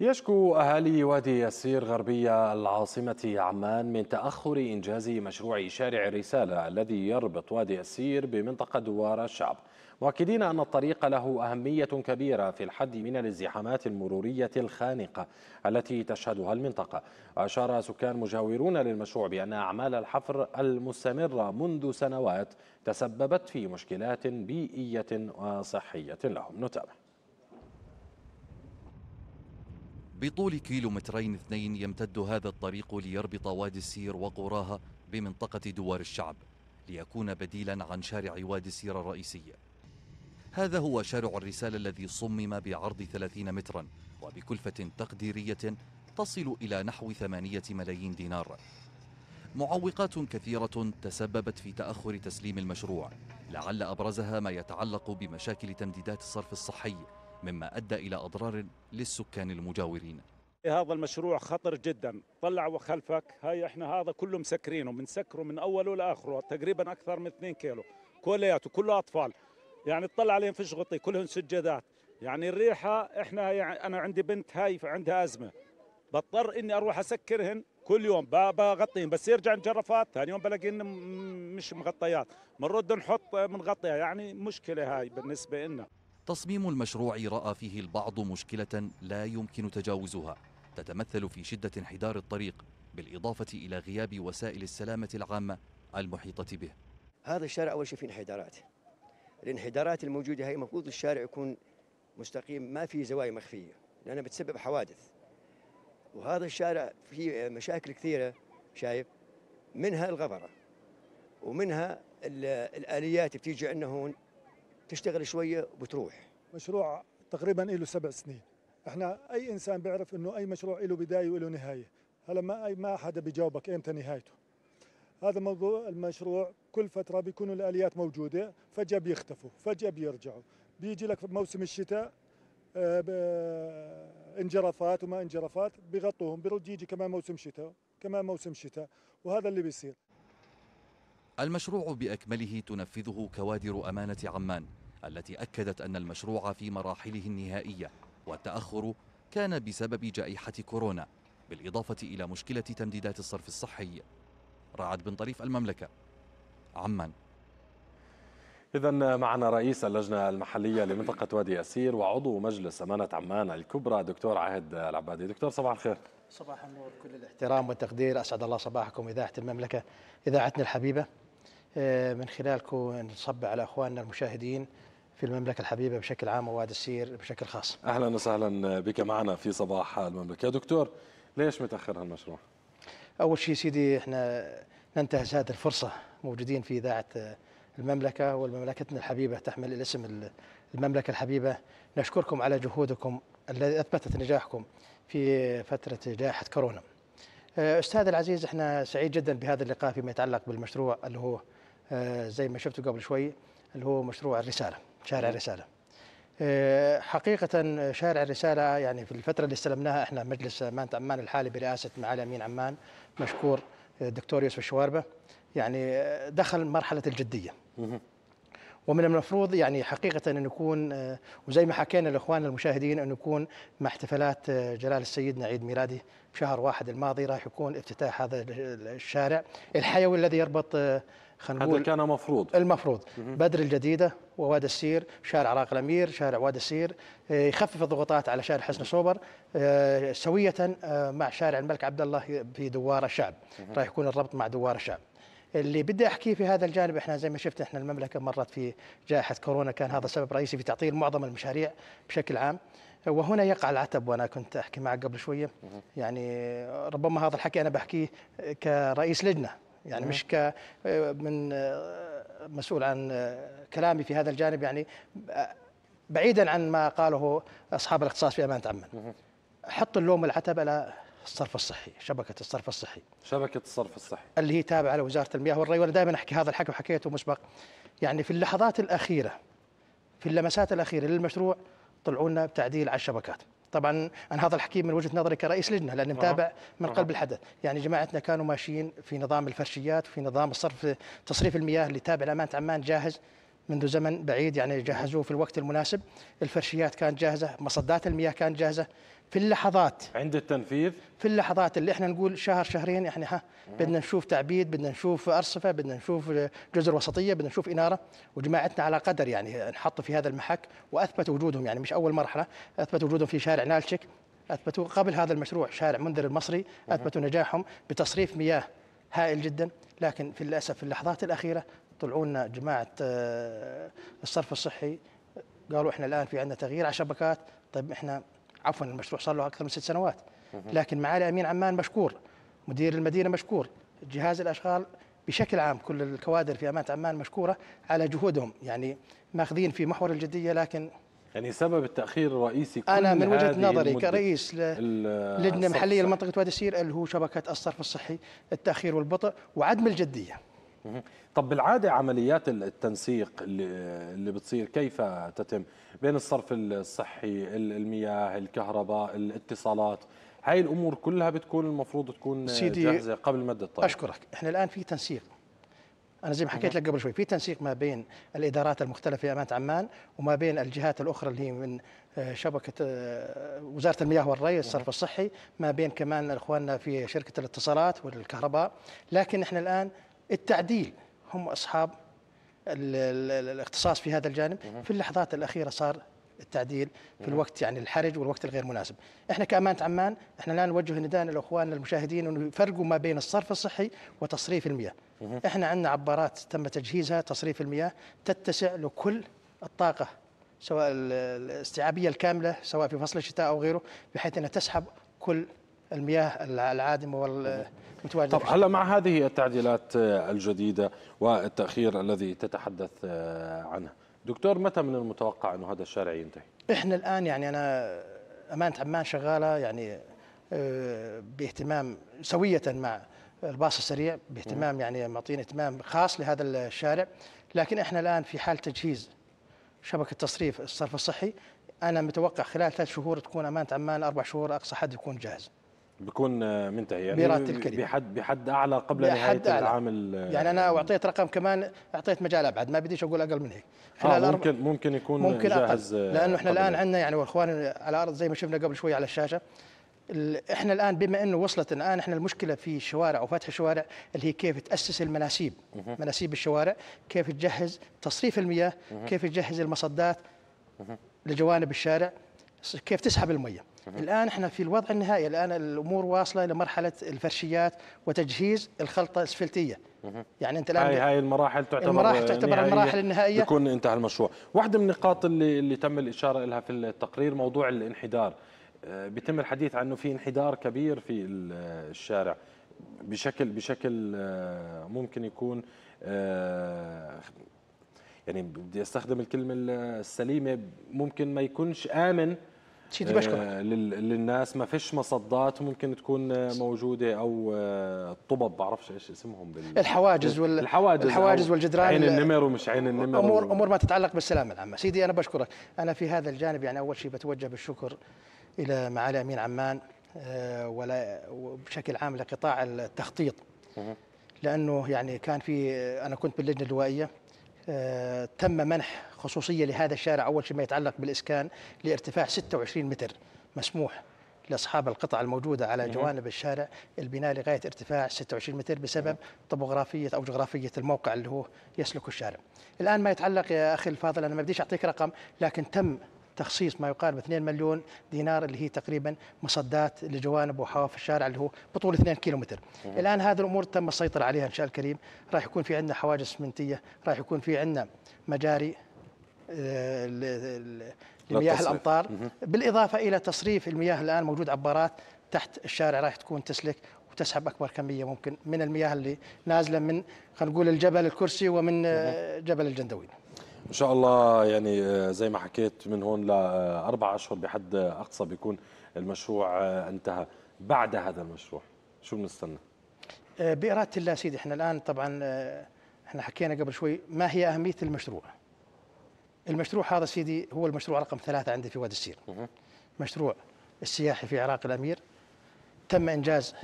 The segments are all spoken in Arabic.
يشكو أهالي وادي يسير غربية العاصمة عمان من تأخر إنجاز مشروع شارع الرسالة الذي يربط وادي يسير بمنطقة دوار الشعب مؤكدين أن الطريق له أهمية كبيرة في الحد من الازدحامات المرورية الخانقة التي تشهدها المنطقة أشار سكان مجاورون للمشروع بأن أعمال الحفر المستمرة منذ سنوات تسببت في مشكلات بيئية وصحية لهم نتابع بطول كيلومترين اثنين يمتد هذا الطريق ليربط وادي السير وقراها بمنطقة دوار الشعب ليكون بديلا عن شارع وادي السير الرئيسي هذا هو شارع الرسالة الذي صمم بعرض 30 مترا وبكلفة تقديرية تصل إلى نحو ثمانية ملايين دينار معوقات كثيرة تسببت في تأخر تسليم المشروع لعل أبرزها ما يتعلق بمشاكل تمديدات الصرف الصحي مما أدى إلى أضرار للسكان المجاورين هذا المشروع خطر جدا طلع وخلفك هاي احنا هذا كله مسكرينه بنسكره من اوله لاخره تقريبا اكثر من 2 كيلو كلياته كله اطفال يعني تطلع عليهم فيش غطي كلهم سجادات يعني الريحه احنا يعني انا عندي بنت هاي عندها ازمه بضطر اني اروح اسكرهن كل يوم بغطيهم بس يرجع الجرافات ثاني يوم بلاقيهن مش مغطيات بنرد نحط بنغطيها يعني مشكله هاي بالنسبه لنا تصميم المشروع رأى فيه البعض مشكلة لا يمكن تجاوزها تتمثل في شدة انحدار الطريق بالإضافة إلى غياب وسائل السلامة العامة المحيطة به هذا الشارع أول شيء في انحدارات الانحدارات الموجودة هي المفروض الشارع يكون مستقيم ما فيه زوايا مخفية لأنها بتسبب حوادث وهذا الشارع فيه مشاكل كثيرة شايف منها الغبرة ومنها الآليات بتيجي عندنا هون تشتغل شويه وبتروح مشروع تقريبا له سبع سنين احنا اي انسان بيعرف انه اي مشروع له بدايه وله نهايه هلا ما اي ما حدا بيجاوبك امتى نهايته هذا موضوع المشروع كل فتره بيكونوا الاليات موجوده فجاه بيختفوا فجاه بيرجعوا بيجي لك موسم الشتاء آه، آه، انجرافات وما انجرافات بيغطوهم بيرد يجي كمان موسم شتاء كمان موسم شتاء وهذا اللي بيصير المشروع باكمله تنفذه كوادر امانه عمان التي أكدت أن المشروع في مراحله النهائية والتأخر كان بسبب جائحة كورونا بالإضافة إلى مشكلة تمديدات الصرف الصحي رعد بن طريف المملكة عمان إذا معنا رئيس اللجنة المحلية لمنطقة وادي أسير وعضو مجلس أمانة عمان الكبرى دكتور عهد العبادي دكتور صباح الخير صباح النور كل الاحترام والتقدير أسعد الله صباحكم إذاعة المملكة إذاعتنا الحبيبة آه، من خلالكم نصب على اخواننا المشاهدين في المملكة الحبيبة بشكل عام ووادي السير بشكل خاص أهلا وسهلا بك معنا في صباح المملكة يا دكتور ليش متأخر هالمشروع؟ أول شيء سيدي إحنا ننتهز هذه الفرصة موجودين في إذاعة آه، المملكة والمملكتنا الحبيبة تحمل الاسم المملكة الحبيبة نشكركم على جهودكم التي أثبتت نجاحكم في فترة جائحة كورونا آه، أستاذ العزيز إحنا سعيد جدا بهذا اللقاء فيما يتعلق بالمشروع اللي هو آه، زي ما شفتوا قبل شوي اللي هو مشروع الرساله شارع الرساله آه، حقيقة شارع الرسالة يعني في الفترة اللي استلمناها احنا مجلس أمانة عمان الحالي برئاسة معالي أمين عمان مشكور الدكتور آه، يوسف الشواربة يعني دخل مرحلة الجدية ومن المفروض يعني حقيقة أن نكون وزي ما حكينا لإخواننا المشاهدين أن نكون مع احتفالات جلال سيدنا عيد في بشهر واحد الماضي راح يكون افتتاح هذا الشارع الحيوي الذي يربط خلينا نقول هذا كان مفروض المفروض بدر الجديده وواد السير شارع عراق الامير شارع واد السير آه، يخفف الضغوطات على شارع حسن صوبر آه، سويه آه، مع شارع الملك عبد الله في دوار الشعب راح يكون الربط مع دوار الشعب اللي بدي احكيه في هذا الجانب احنا زي ما شفت احنا المملكه مرت في جائحه كورونا كان هذا سبب رئيسي في تعطيل معظم المشاريع بشكل عام وهنا يقع العتب وانا كنت احكي معك قبل شويه يعني ربما هذا الحكي انا بحكيه كرئيس لجنه يعني نعم. مش ك من مسؤول عن كلامي في هذا الجانب يعني بعيدا عن ما قاله اصحاب الاختصاص في امانه عمان حط اللوم والعتب على الصرف الصحي شبكة الصرف الصحي شبكة الصرف الصحي اللي هي تابعة لوزارة المياه والري وأنا دائما أحكي هذا الحكي وحكيته مسبق يعني في اللحظات الأخيرة في اللمسات الأخيرة للمشروع طلعوا لنا بتعديل على الشبكات طبعا انا هذا الحكي من وجهه نظري كرئيس لجنه لاني متابع من قلب الحدث، يعني جماعتنا كانوا ماشيين في نظام الفرشيات وفي نظام الصرف تصريف المياه اللي تابع لامانه عمان جاهز منذ زمن بعيد يعني جهزوه في الوقت المناسب الفرشيات كانت جاهزة مصدات المياه كانت جاهزة في اللحظات عند التنفيذ في اللحظات اللي احنا نقول شهر شهرين احنا يعني ها بدنا نشوف تعبيد بدنا نشوف ارصفه بدنا نشوف جزر وسطيه بدنا نشوف اناره وجماعتنا على قدر يعني نحط في هذا المحك واثبت وجودهم يعني مش اول مرحله اثبت وجودهم في شارع نالشك اثبتوا قبل هذا المشروع شارع منذر المصري اثبتوا نجاحهم بتصريف مياه هائل جدا لكن في للاسف في اللحظات الاخيره طلعوا لنا جماعه آه، الصرف الصحي قالوا احنا الان في عندنا تغيير على الشبكات طيب احنا عفوا المشروع صار له اكثر من ست سنوات لكن معالي امين عمان مشكور مدير المدينه مشكور جهاز الاشغال بشكل عام كل الكوادر في امانه عمان مشكوره على جهودهم يعني ماخذين في محور الجديه لكن يعني سبب التاخير الرئيسي كل انا من وجهه نظري كرئيس لجنه محليه لمنطقه وادي سير اللي هو شبكه الصرف الصحي التاخير والبطء وعدم الجديه طب بالعاده عمليات التنسيق اللي بتصير كيف تتم بين الصرف الصحي المياه الكهرباء الاتصالات هاي الامور كلها بتكون المفروض تكون سيدي جاهزه قبل مد الطريق اشكرك احنا الان في تنسيق انا زي ما حكيت لك قبل شوي في تنسيق ما بين الادارات المختلفه في امانه عمان وما بين الجهات الاخرى اللي هي من آه، شبكه آه، وزاره المياه والري الصرف الصحي ما بين كمان اخواننا في شركه الاتصالات والكهرباء لكن احنا الان التعديل هم أصحاب الاختصاص في هذا الجانب في اللحظات الأخيرة صار التعديل في الوقت يعني الحرج والوقت الغير مناسب احنا كأمانة عمان احنا لا نوجه نداء لأخواننا المشاهدين أنه يفرقوا ما بين الصرف الصحي وتصريف المياه احنا عندنا عبارات تم تجهيزها تصريف المياه تتسع لكل الطاقة سواء الاستيعابية الكاملة سواء في فصل الشتاء أو غيره بحيث أنها تسحب كل المياه العادمه والمتواجده طب هلا مع هذه التعديلات آه، الجديده والتاخير الذي تتحدث آه، عنه دكتور متى من المتوقع انه هذا الشارع ينتهي احنا الان يعني انا امانه عمان شغاله يعني آه، باهتمام سويه مع الباص السريع باهتمام يعني معطين اهتمام خاص لهذا الشارع لكن احنا الان في حال تجهيز شبكه تصريف الصرف الصحي انا متوقع خلال ثلاث شهور تكون امانه عمان اربع شهور اقصى حد يكون جاهز بيكون آه، منتهي يعني براتب الكريم بحد بحد اعلى قبل بحد نهايه أعلى. العام يعني انا اعطيت رقم كمان اعطيت مجال ابعد ما بديش اقول اقل من هيك خلال آه ممكن ممكن يكون ممكن جاهز أقل. آه، لانه احنا الان عندنا يعني واخوان على الارض زي ما شفنا قبل شوي على الشاشه احنا الان بما انه وصلت الان احنا المشكله في الشوارع وفتح الشوارع اللي هي كيف تاسس المناسيب مناسيب الشوارع كيف تجهز تصريف المياه كيف تجهز المصدات لجوانب الشارع كيف تسحب المياه الآن احنا في الوضع النهائي الآن الأمور واصلة إلى مرحلة الفرشيات وتجهيز الخلطة الأسفلتية يعني انت الان هاي هاي المراحل تعتبر المراحل تعتبر المراحل النهائيه يكون انتهى المشروع واحده من النقاط اللي اللي تم الاشاره لها في التقرير موضوع الانحدار آه، بيتم الحديث عنه في انحدار كبير في الشارع بشكل بشكل آه، ممكن يكون آه، يعني بدي استخدم الكلمه السليمه ممكن ما يكونش امن شيء آه للناس ما فيش مصدات ممكن تكون موجوده او الطبب آه، بعرفش ايش اسمهم بال... الحواجز وال... الحواجز الحواجز والجدران عين النمر ومش عين النمر امور و... امور ما تتعلق بالسلامه العامه سيدي انا بشكرك انا في هذا الجانب يعني اول شيء بتوجه بالشكر الى معالي امين عمان آه، ولا وبشكل عام لقطاع التخطيط لانه يعني كان في آه، انا كنت باللجنه اللوائيه تم منح خصوصية لهذا الشارع أول شيء ما يتعلق بالإسكان لارتفاع 26 متر مسموح لاصحاب القطع الموجوده على جوانب الشارع البناء لغايه ارتفاع 26 متر بسبب طبوغرافيه او جغرافيه الموقع اللي هو يسلكه الشارع. الان ما يتعلق يا اخي الفاضل انا ما بديش اعطيك رقم لكن تم تخصيص ما يقارب 2 مليون دينار اللي هي تقريبا مصدات لجوانب وحواف الشارع اللي هو بطول 2 كيلومتر الان هذه الامور تم السيطره عليها ان شاء الله الكريم راح يكون في عندنا حواجز اسمنتيه راح يكون في عندنا مجاري آه، لمياه الامطار بالاضافه الى تصريف المياه الان موجود عبارات تحت الشارع راح تكون تسلك وتسحب اكبر كميه ممكن من المياه اللي نازله من خلينا نقول الجبل الكرسي ومن آه، جبل الجندوي ان شاء الله يعني آه، زي ما حكيت من هون لاربع آه، اشهر بحد آه، اقصى بيكون المشروع انتهى بعد هذا المشروع شو بنستنى باراده الله سيدي احنا الان طبعا احنا حكينا قبل شوي ما هي اهميه المشروع المشروع هذا سيدي هو المشروع رقم ثلاثة عندي في وادي السير مشروع السياحي في عراق الأمير تم إنجاز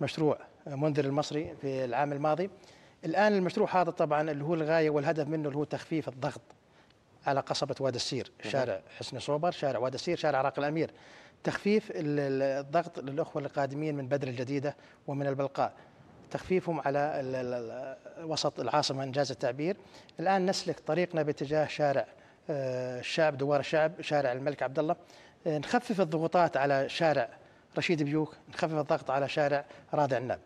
مشروع منذر المصري في العام الماضي الآن المشروع هذا طبعا اللي هو الغاية والهدف منه اللي هو تخفيف الضغط على قصبة وادي السير شارع حسن صوبر شارع وادي السير شارع عراق الأمير تخفيف الضغط للأخوة القادمين من بدر الجديدة ومن البلقاء تخفيفهم على وسط العاصمة إن جاز التعبير الآن نسلك طريقنا باتجاه شارع آه، الشعب دوار الشعب شارع الملك عبد الله آه، نخفف الضغوطات على شارع رشيد بيوك نخفف الضغط على شارع راضي عناب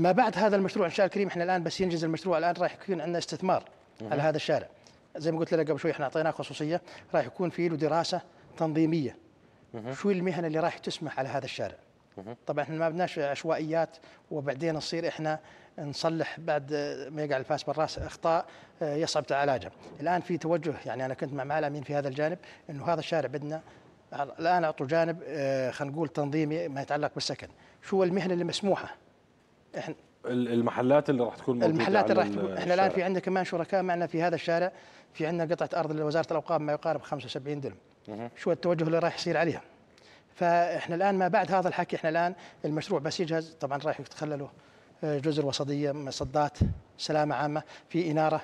ما بعد هذا المشروع ان شاء الله الكريم احنا الان بس ينجز المشروع الان راح يكون عندنا استثمار على هذا الشارع زي ما قلت لك قبل شوي احنا اعطيناه خصوصيه راح يكون في له دراسه تنظيميه شو المهن اللي راح تسمح على هذا الشارع طبعا احنا ما بدناش عشوائيات وبعدين نصير احنا نصلح بعد ما يقع الفاس بالراس اخطاء آه، يصعب تعالجها الان في توجه يعني انا كنت مع معالي امين في هذا الجانب انه هذا الشارع بدنا الان اعطوا جانب آه، خلينا نقول تنظيمي ما يتعلق بالسكن شو المهنه اللي مسموحه احنا المحلات اللي راح تكون موجوده المحلات اللي راح تكون احنا الان في عندنا كمان شركاء معنا في هذا الشارع في عندنا قطعه ارض لوزاره الاوقاف ما يقارب 75 دلم شو التوجه اللي راح يصير عليها فاحنا الان ما بعد هذا الحكي احنا الان المشروع بس يجهز طبعا راح يتخلله آه، جزر وسطيه مصدات سلامه عامه في اناره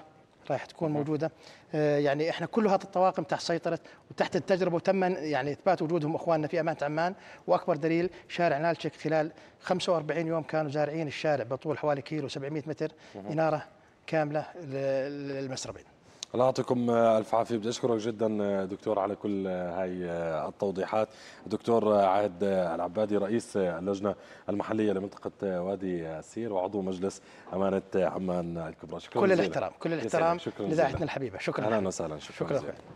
رايح تكون موجوده آه، يعني احنا كل هذه الطواقم تحت سيطره وتحت التجربه وتم يعني اثبات وجودهم اخواننا في امانه عمان واكبر دليل شارع نالشك خلال 45 يوم كانوا زارعين الشارع بطول حوالي كيلو 700 متر اناره كامله للمسربين الله يعطيكم آه، الف عافيه بدي اشكرك جدا آه، دكتور على كل آه، هاي التوضيحات دكتور عهد العبادي رئيس اللجنه المحليه لمنطقه وادي السير وعضو مجلس امانه عمان الكبرى شكرا كل الاحترام كل الاحترام لذاعتنا الحبيبه شكرا اهلا وسهلا شكرا, شكرا